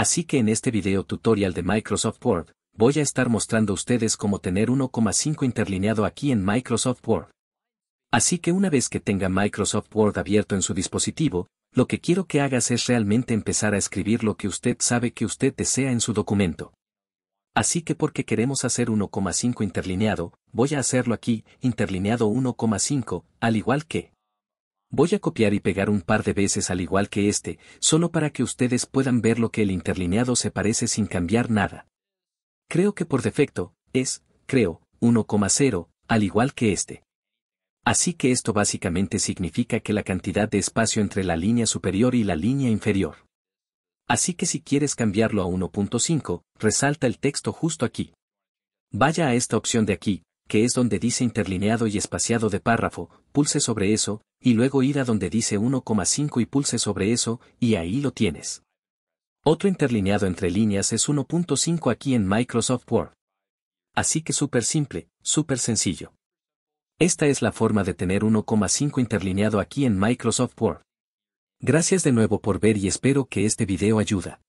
Así que en este video tutorial de Microsoft Word, voy a estar mostrando a ustedes cómo tener 1,5 interlineado aquí en Microsoft Word. Así que una vez que tenga Microsoft Word abierto en su dispositivo, lo que quiero que hagas es realmente empezar a escribir lo que usted sabe que usted desea en su documento. Así que porque queremos hacer 1,5 interlineado, voy a hacerlo aquí, interlineado 1,5, al igual que Voy a copiar y pegar un par de veces al igual que este, solo para que ustedes puedan ver lo que el interlineado se parece sin cambiar nada. Creo que por defecto, es, creo, 1,0, al igual que este. Así que esto básicamente significa que la cantidad de espacio entre la línea superior y la línea inferior. Así que si quieres cambiarlo a 1.5, resalta el texto justo aquí. Vaya a esta opción de aquí, que es donde dice interlineado y espaciado de párrafo, pulse sobre eso, y luego ir a donde dice 1,5 y pulse sobre eso, y ahí lo tienes. Otro interlineado entre líneas es 1.5 aquí en Microsoft Word. Así que súper simple, súper sencillo. Esta es la forma de tener 1,5 interlineado aquí en Microsoft Word. Gracias de nuevo por ver y espero que este video ayuda.